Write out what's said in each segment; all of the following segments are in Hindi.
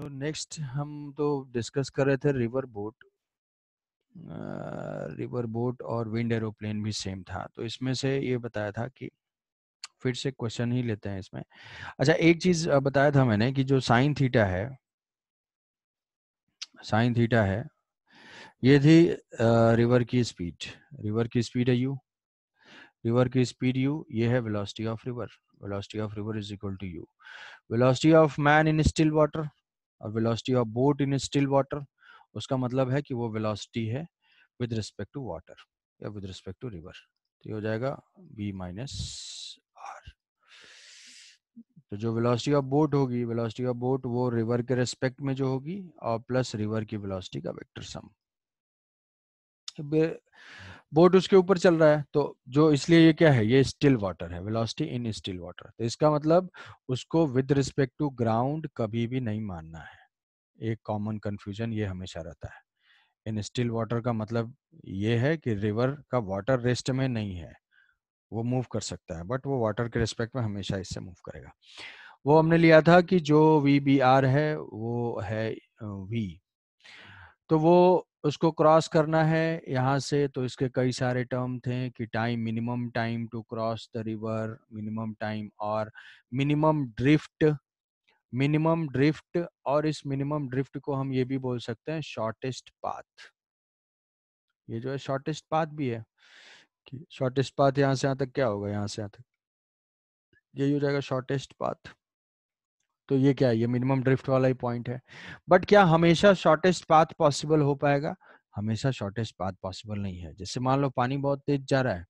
तो नेक्स्ट हम तो डिस्कस कर रहे थे रिवर बोट रिवर बोट और विंड एरोप्लेन भी सेम था तो इसमें से ये बताया था कि फिर से क्वेश्चन ही लेते हैं इसमें अच्छा एक चीज बताया था मैंने कि जो साइन थीटा है साइन थीटा है ये थी रिवर की स्पीड रिवर की स्पीड है यू रिवर की स्पीड यू ये है velocity of river velocity of river is equal to u velocity of man in still water और velocity of boat in still water उसका मतलब है कि वो वेलोसिटी है विद रिस्पेक्ट टू वाटर या विद रिस्पेक्ट टू रिवर तो ये हो जाएगा वी माइनस आर तो जो वेलोसिटी ऑफ बोट होगी वेलोसिटी ऑफ बोट वो रिवर के रिस्पेक्ट में जो होगी और प्लस रिवर की वेलोसिटी का वेक्टर सम बोट उसके ऊपर चल रहा है तो जो इसलिए ये क्या है ये स्टिल वाटर है वेलोसिटी इन स्टिल वाटर तो इसका मतलब उसको विद रिस्पेक्ट टू ग्राउंड कभी भी नहीं मानना है एक कॉमन कंफ्यूजन ये हमेशा रहता है इन स्टिल वाटर का मतलब ये है कि रिवर का वाटर रेस्ट में नहीं है वो मूव कर सकता है बट वो वाटर के रिस्पेक्ट में हमेशा इससे मूव करेगा वो हमने लिया था कि जो वी बी आर है वो है वी तो वो उसको क्रॉस करना है यहाँ से तो इसके कई सारे टर्म थे कि time minimum time to cross the river minimum time और मिनिमम ड्रिफ्ट मिनिमम ड्रिफ्ट और इस मिनिमम ड्रिफ्ट को हम ये भी बोल सकते हैं शॉर्टेस्ट पाथ ये जो है शॉर्टेस्ट पाथ भी है कि शॉर्टेस्ट पाथ यहाँ से यहाँ तक क्या होगा यहाँ से यहाँ तक यही हो जाएगा शॉर्टेस्ट पाथ तो ये क्या है ये मिनिमम ड्रिफ्ट वाला ही पॉइंट है बट क्या हमेशा शॉर्टेस्ट पाथ पॉसिबल हो पाएगा हमेशा शॉर्टेस्ट पाथ पॉसिबल नहीं है जैसे मान लो पानी बहुत तेज जा रहा है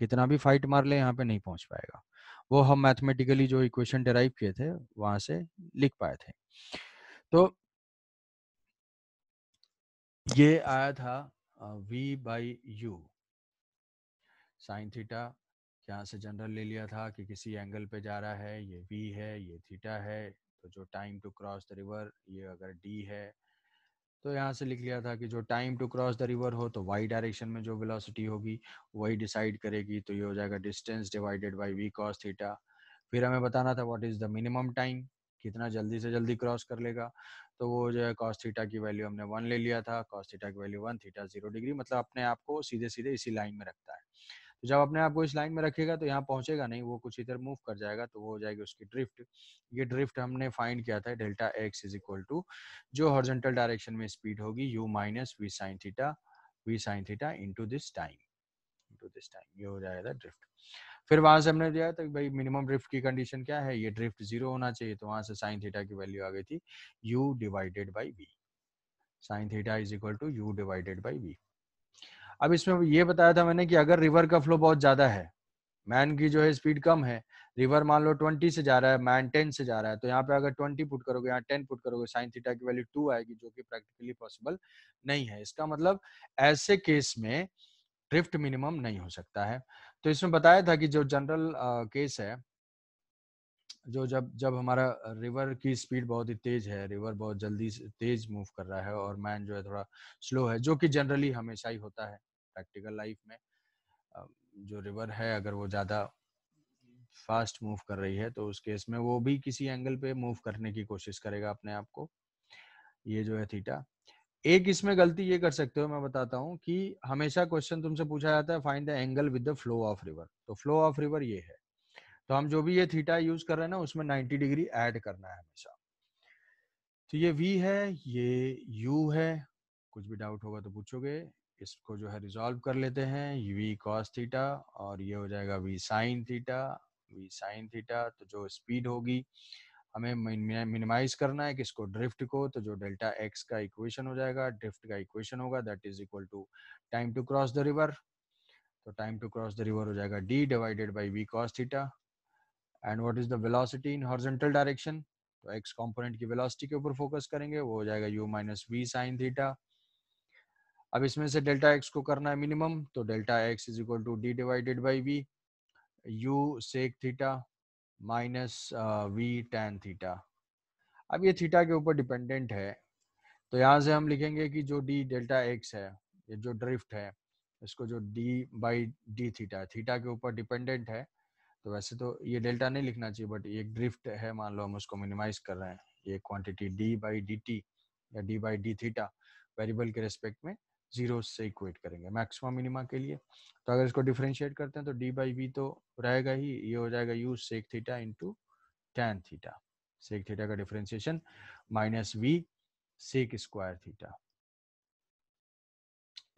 कितना भी फाइट मार ले यहाँ पे नहीं पहुंच पाएगा वो हम मैथमेटिकली जो इक्वेशन डिराइव किए थे वहां से लिख पाए थे तो ये आया था v by u sine theta यहाँ से जनरल ले लिया था कि किसी एंगल पे जा रहा है ये v है ये थीटा है तो जो time to cross the river ये अगर डी है तो यहाँ से लिख लिया था कि जो time to cross the river हो तो वाई डायरेक्शन में जो वेलोसिटी होगी वही डिसाइड करेगी तो ये हो जाएगा distance divided by v cos theta फिर हमें बताना था what is the minimum time कितना जल्दी से जल्दी क्रॉस कर लेगा तो वो जो है कॉस थीटा की वैल्यू हमने वन ले लिया था कॉस थीटा की value one theta zero degree मतलब अपने आप को सीधे सीधे इसी लाइन में रखता है तो जब अपने आप को इस लाइन में रखेगा तो यहाँ पहुंचेगा नहीं वो कुछ इधर मूव कर जाएगा तो वो हो जाएगी उसकी ड्रिफ्ट ये ड्रिफ्ट हमने फाइंड किया था delta x is equal to जो हॉर्जेंटल डायरेक्शन में स्पीड होगी u minus v sine theta v sine theta into this time into this time ये हो जाएगा ड्रिफ्ट फिर वहां से हमने दिया तो भाई मिनिमम ड्रिफ्ट की कंडीशन क्या है ये ड्रिफ्ट जीरो होना चाहिए तो वहां से साइन थीटा की वैल्यू आ गई थी u divided by b sine theta is equal to u divided by b अब इसमें ये बताया था मैंने कि अगर रिवर का फ्लो बहुत ज़्यादा है मैन की जो है स्पीड कम है रिवर मान लो ट्वेंटी से जा रहा है मैन टेन से जा रहा है तो यहाँ पे अगर ट्वेंटी पुट करोगे यहाँ टेन पुट करोगे साइन थीटा की वैल्यू टू आएगी जो कि प्रैक्टिकली पॉसिबल नहीं है इसका मतलब ऐसे केस में ड्रिफ्ट मिनिमम नहीं हो सकता है तो इसमें बताया था कि जो जनरल केस है जो जब जब हमारा रिवर की स्पीड बहुत ही तेज है रिवर बहुत जल्दी तेज मूव कर रहा है और मैन जो है थोड़ा स्लो है जो कि जनरली हमेशा ही होता है प्रैक्टिकल लाइफ में जो रिवर है अगर वो ज़्यादा फास्ट मूव कर रही है तो उस केस में वो भी किसी एंगल पे मूव करने की कोशिश करेगा अपने आप को ये जो है थीटा एक इसमें गलती ये कर सकते हो मैं बताता हूँ कि हमेशा क्वेश्चन तुमसे पूछा जाता है find the angle with the flow of river तो फ्लो ऑफ रिवर ये है तो हम जो भी ये थीटा यूज कर रहे हैं ना उसमें 90 डिग्री ऐड करना है हमेशा तो ये वी है ये यू है कुछ भी डाउट होगा तो पूछोगे इसको जो है रिजॉल्व कर लेते हैं v cos थीटा और ये हो जाएगा v sin theta v sin theta तो जो स्पीड होगी हमें मिनिमाइज करना है किसको ड्रिफ्ट को तो जो डेल्टा x का इक्वेशन हो जाएगा ड्रिफ्ट का इक्वेशन होगा that is equal to time to cross the river तो time to cross the river हो जाएगा d divided by v cos theta and what is the velocity in horizontal direction तो x कंपोनेंट की वेलोसिटी के ऊपर फोकस करेंगे वो हो जाएगा u v sin थीटा अब इसमें से डेल्टा एक्स को करना है मिनिमम तो delta x is equal to d divided by v u sec theta minus v tan theta अब ये थीटा के ऊपर डिपेंडेंट है तो यहाँ से हम लिखेंगे कि जो डी डेल्टा एक्स है ये जो ड्रिफ्ट है इसको जो डी बाई डी थीटा है थीटा के ऊपर डिपेंडेंट है तो वैसे तो ये डेल्टा नहीं लिखना चाहिए बट ये ड्रिफ्ट है मान लो हम उसको मिनिमाइज कर रहे हैं ये quantity d by d t या d by d theta variable के रेस्पेक्ट में जीरो से इक्वेट करेंगे मैक्सिमम मिनिमा के लिए तो अगर इसको डिफ्रेंशिएट करते हैं तो डी बाई वी तो रहेगा ही ये हो जाएगा u sec theta into tan theta sec theta का differentiation minus v sec square theta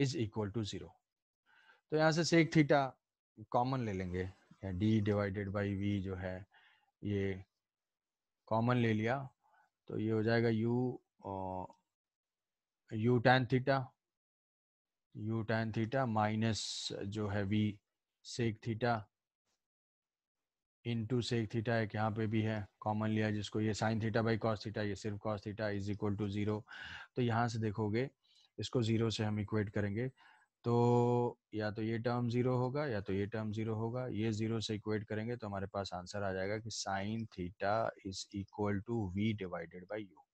is equal to zero तो यहाँ से सेक थीटा कॉमन ले लेंगे डी डिवाइडेड बाई वी जो है ये कॉमन ले लिया तो ये हो जाएगा u u tan theta u tan theta minus जो है v sec theta into sec theta एक यहाँ पे भी है कॉमन लिया जिसको ये sine theta by cos theta ये सिर्फ cos theta is equal to zero तो यहाँ से देखोगे इसको ज़ीरो से हम इक्वेट करेंगे तो या तो ये टर्म ज़ीरो होगा या तो ये टर्म ज़ीरो होगा ये ज़ीरो से इक्वेट करेंगे तो हमारे पास आंसर आ जाएगा कि sine theta is equal to v divided by u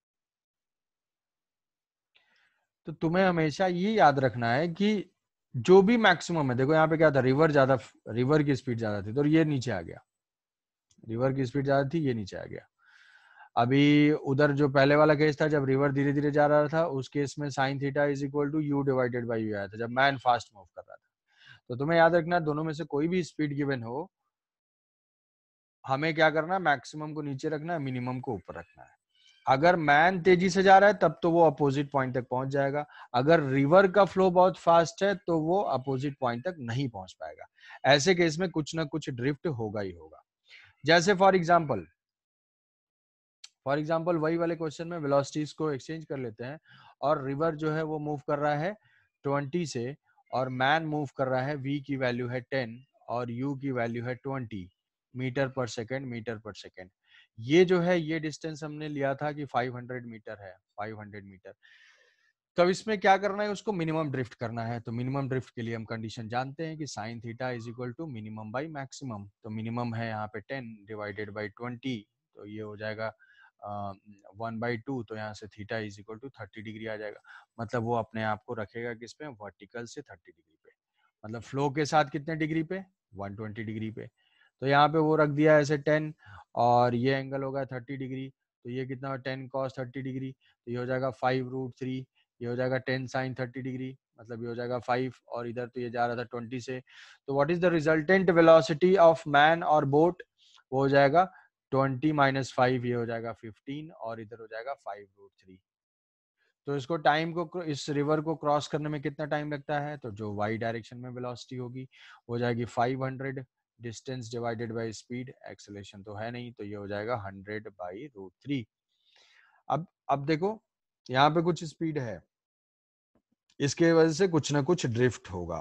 तो तुम्हें हमेशा ये याद रखना है कि जो भी मैक्सिमम है देखो यहाँ पे क्या था रिवर ज्यादा रिवर की स्पीड ज्यादा थी तो ये नीचे आ गया रिवर की स्पीड ज्यादा थी ये नीचे आ गया अभी उधर जो पहले वाला केस था जब रिवर धीरे धीरे जा रहा था उस केस में sine theta is equal to u divided by u आया था जब मैन फास्ट मूव कर रहा था तो तुम्हें याद रखना है दोनों में से कोई भी स्पीड गिवन हो हमें क्या करना है मैक्सिमम को नीचे रखना है मिनिमम को ऊपर रखना है अगर मैन तेजी से जा रहा है तब तो वो अपोजिट पॉइंट तक पहुंच जाएगा अगर रिवर का फ्लो बहुत फास्ट है तो वो अपोजिट पॉइंट तक नहीं पहुंच पाएगा ऐसे केस में कुछ ना कुछ ड्रिफ्ट होगा ही होगा जैसे फॉर एग्जाम्पल फॉर एग्जाम्पल वही वाले क्वेश्चन में वेलोसिटीज को एक्सचेंज कर लेते हैं और रिवर जो है वो मूव कर रहा है ट्वेंटी से और मैन मूव कर रहा है वी की वैल्यू है टेन और यू की वैल्यू है twenty metre per second metre per second ये जो है ये डिस्टेंस हमने लिया था कि 500 मीटर है 500 मीटर तो इसमें क्या करना है उसको मिनिमम ड्रिफ्ट करना है तो मिनिमम ड्रिफ्ट के लिए हम कंडीशन जानते हैं कि sine theta is equal to minimum by maximum तो मिनिमम है यहाँ पे 10 डिवाइडेड बाय 20 तो ये हो जाएगा वन बाई टू तो यहाँ से theta is equal to thirty degree आ जाएगा मतलब वो अपने आप को रखेगा किस पे वर्टिकल से थर्टी डिग्री पे मतलब फ्लो के साथ कितने डिग्री पे वन डिग्री पे तो यहाँ पे वो रख दिया ऐसे टेन और ये एंगल होगा थर्टी डिग्री तो ये कितना टेन कॉस थर्टी डिग्री तो ये हो जाएगा फाइव रूट थ्री ये हो जाएगा टेन साइन थर्टी डिग्री मतलब ये हो जाएगा फाइव और इधर तो ये जा रहा था ट्वेंटी से तो what is the resultant velocity of man और बोट वो हो जाएगा ट्वेंटी माइनस फाइव ये हो जाएगा फिफ्टीन और इधर हो जाएगा फाइव रूट थ्री तो इसको टाइम को इस रिवर को क्रॉस करने में कितना टाइम लगता है तो जो वाई डायरेक्शन में वेलोसिटी होगी हो जाएगी 500 distance divided by speed acceleration तो है नहीं तो ये हो जाएगा हंड्रेड बाई रूट थ्री अब अब देखो यहाँ पे कुछ स्पीड है इसके वजह से कुछ ना कुछ ड्रिफ्ट होगा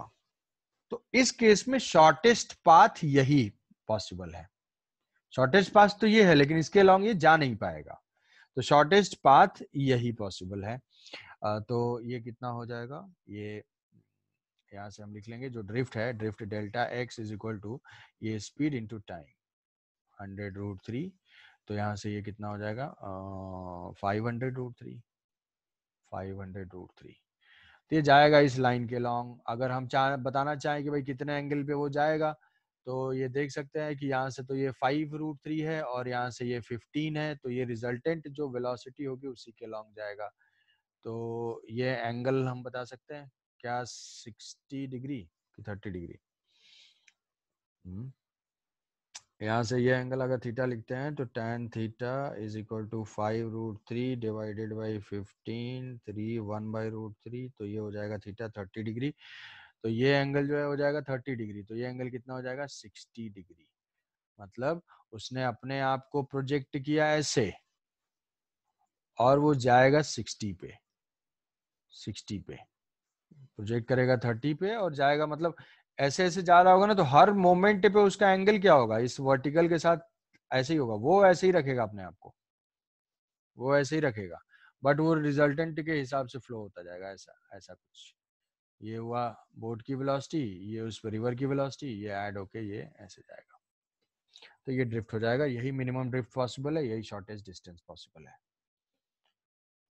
तो इस केस में शॉर्टेस्ट पाथ यही पॉसिबल है शॉर्टेस्ट पाथ तो ये है लेकिन इसके लॉन्ग ये जा नहीं पाएगा तो शॉर्टेस्ट पाथ यही पॉसिबल है तो ये कितना हो जाएगा ये यहाँ से हम लिख लेंगे जो ड्रिफ्ट है drift delta x is equal to ये speed into time hundred root three तो यहाँ से ये कितना हो जाएगा five hundred root three five hundred root three तो ये जाएगा इस लाइन के लॉन्ग अगर हम चाह बताना चाहें कि भाई कितने एंगल पे वो जाएगा तो ये देख सकते हैं कि यहाँ से तो ये फाइव रूट थ्री है और यहाँ से ये फिफ्टीन है तो ये रिजल्टेंट जो वेलोसिटी होगी उसी के लॉन्ग जाएगा तो ये एंगल हम बता सकते हैं क्या सिक्सटी डिग्री कि थर्टी डिग्री हम्म। यहाँ से ये एंगल अगर थीटा लिखते हैं तो tan theta is equal to five root three divided by fifteen three one by root three तो ये हो जाएगा थीटा थर्टी डिग्री तो ये एंगल जो है हो जाएगा थर्टी डिग्री तो ये एंगल कितना हो जाएगा सिक्सटी डिग्री मतलब उसने अपने आप को प्रोजेक्ट किया ऐसे और वो जाएगा सिक्सटी पे सिक्सटी पे प्रोजेक्ट करेगा थर्टी पे और जाएगा मतलब ऐसे ऐसे जा रहा होगा ना तो हर मोमेंट पे उसका एंगल क्या होगा इस वर्टिकल के साथ ऐसे ही होगा वो ऐसे ही रखेगा अपने आप को वो ऐसे ही रखेगा बट वो रिजल्टेंट के हिसाब से फ्लो होता जाएगा ऐसा ऐसा कुछ ये हुआ बोट की वेलोसिटी ये उस रिवर की वेलोसिटी ये ऐड होके ये ऐसे जाएगा तो ये ड्रिफ्ट हो जाएगा यही मिनिमम ड्रिफ्ट पॉसिबल है यही शॉर्टेस्ट डिस्टेंस पॉसिबल है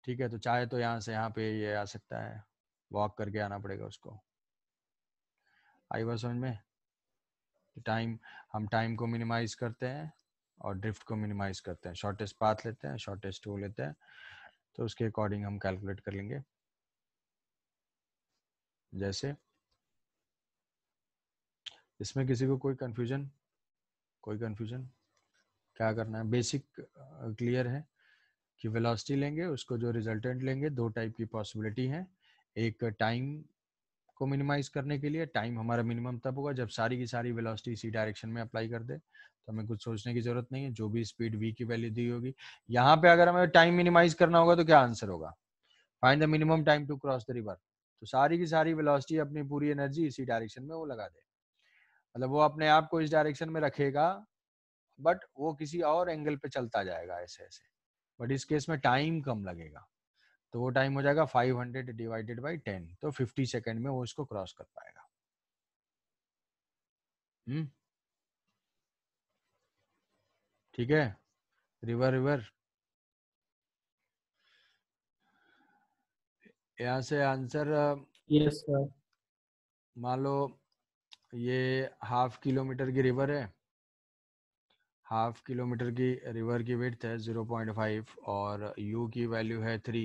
ठीक है तो चाहे तो यहाँ से यहाँ पे ये आ सकता है वॉक करके आना पड़ेगा उसको आई बात समझ में टाइम तो हम टाइम को मिनिमाइज करते हैं और ड्रिफ्ट को मिनिमाइज करते हैं शॉर्टेस्ट पाथ लेते हैं शॉर्टेस्ट वो लेते हैं तो उसके अकॉर्डिंग हम कैलकुलेट कर लेंगे जैसे इसमें किसी को कोई कंफ्यूजन कोई कंफ्यूजन क्या करना है बेसिक क्लियर uh, है कि वेलोसिटी लेंगे उसको जो रिजल्टेंट लेंगे दो टाइप की पॉसिबिलिटी है एक टाइम को मिनिमाइज करने के लिए टाइम हमारा मिनिमम तब होगा जब सारी की सारी वेलोसिटी इसी डायरेक्शन में अप्लाई कर दे तो हमें कुछ सोचने की जरूरत नहीं है जो भी स्पीड वी की वैल्यू दी होगी यहाँ पे अगर हमें टाइम मिनिमाइज करना होगा तो क्या आंसर होगा find the minimum time to cross the river तो सारी की सारी वेलोसिटी अपनी पूरी एनर्जी इसी डायरेक्शन में वो लगा दे मतलब वो अपने आप को इस डायरेक्शन में रखेगा बट वो किसी और एंगल पे चलता जाएगा ऐसे ऐसे बट इस केस में टाइम कम लगेगा तो वो टाइम हो जाएगा 500 डिवाइडेड बाई 10 तो 50 सेकेंड में वो इसको क्रॉस कर पाएगा हम्म ठीक है रिवर रिवर यहां से आंसर यस सर मान लो ये हाफ किलोमीटर की रिवर है हाफ किलोमीटर की रिवर की विड्थ है 0.5 और यू की वैल्यू है थ्री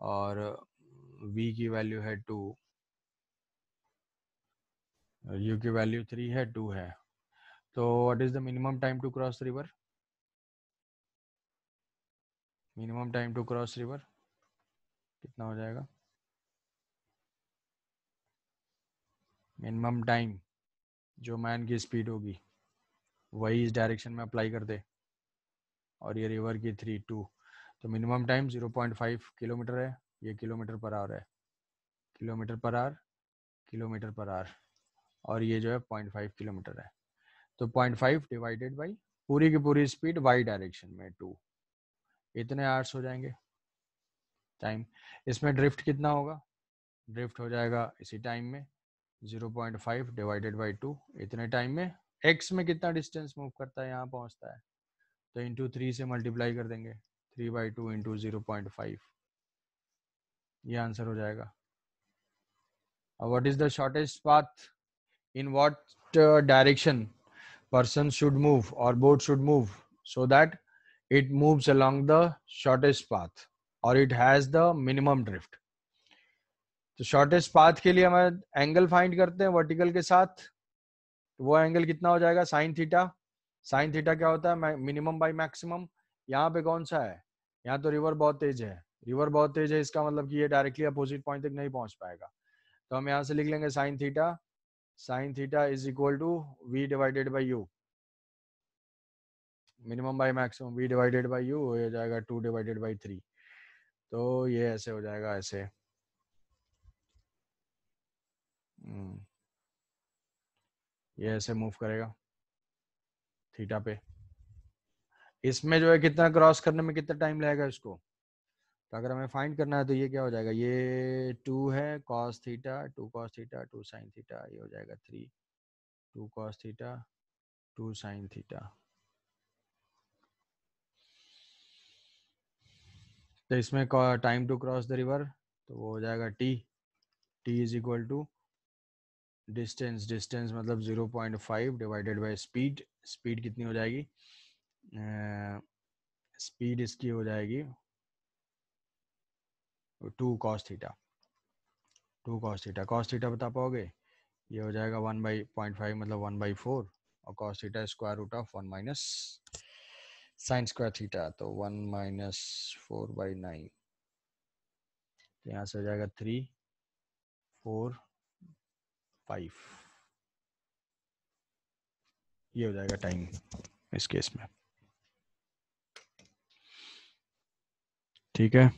और v की वैल्यू है टू यू की वैल्यू थ्री है टू है तो what is the minimum time to cross river minimum time to cross river कितना हो जाएगा मिनिमम टाइम जो मैन की स्पीड होगी वही इस डायरेक्शन में अप्लाई कर दे और ये रिवर की थ्री टू तो मिनिमम टाइम 0.5 किलोमीटर है ये किलोमीटर पर आवर है किलोमीटर पर आर किलोमीटर पर आर और ये जो है 0.5 किलोमीटर है तो 0.5 डिवाइडेड बाई पूरी की पूरी स्पीड वाई डायरेक्शन में टू इतने आर्स हो जाएंगे टाइम इसमें ड्रिफ्ट कितना होगा ड्रिफ्ट हो जाएगा इसी टाइम में 0.5 डिवाइडेड बाई टू इतने टाइम में एक्स में कितना डिस्टेंस मूव करता है यहाँ पहुँचता है तो इंटू थ्री से मल्टीप्लाई कर देंगे three by two into zero point five ये आंसर हो जाएगा what is the shortest path in what direction person should move और boat should move so that it moves along the shortest path और it has the minimum drift तो शॉर्टेस्ट पाथ के लिए हमें एंगल फाइंड करते हैं वर्टिकल के साथ तो वो एंगल कितना हो जाएगा साइन थीटा साइन थीटा क्या होता है मिनिमम बाई मैक्सिमम यहाँ पे कौन सा है यहाँ तो रिवर बहुत तेज है रिवर बहुत तेज है इसका मतलब कि ये डायरेक्टली अपोजिट पॉइंट तक नहीं पहुंच पाएगा तो हम यहाँ से लिख लेंगे sine theta sine theta is equal to v divided by u minimum by maximum v divided by u हो जाएगा टू डिवाइडेड बाई थ्री तो ये ऐसे हो जाएगा ऐसे हम्म। ये ऐसे मूव करेगा थीटा पे इसमें जो है कितना क्रॉस करने में कितना टाइम लगेगा इसको तो अगर हमें फाइंड करना है तो ये क्या हो जाएगा ये टू है cos theta two cos theta two sine theta ये हो जाएगा three two cos theta two sine theta तो इसमें time to cross the river तो वो हो जाएगा t t is equal to distance distance मतलब zero point five divided by speed speed कितनी हो जाएगी स्पीड इसकी हो जाएगी two cos theta two cos theta cos theta बता पाओगे ये हो जाएगा वन बाई पॉइंट फाइव मतलब वन बाई फोर और cos theta square root of one minus sine square theta तो one minus four by nine तो यहाँ से हो जाएगा थ्री फोर फाइव ये हो जाएगा टाइम इस केस में ठीक है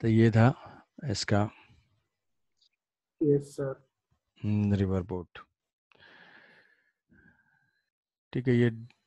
तो ये था इसका यस सर रिवर बोट ठीक है ये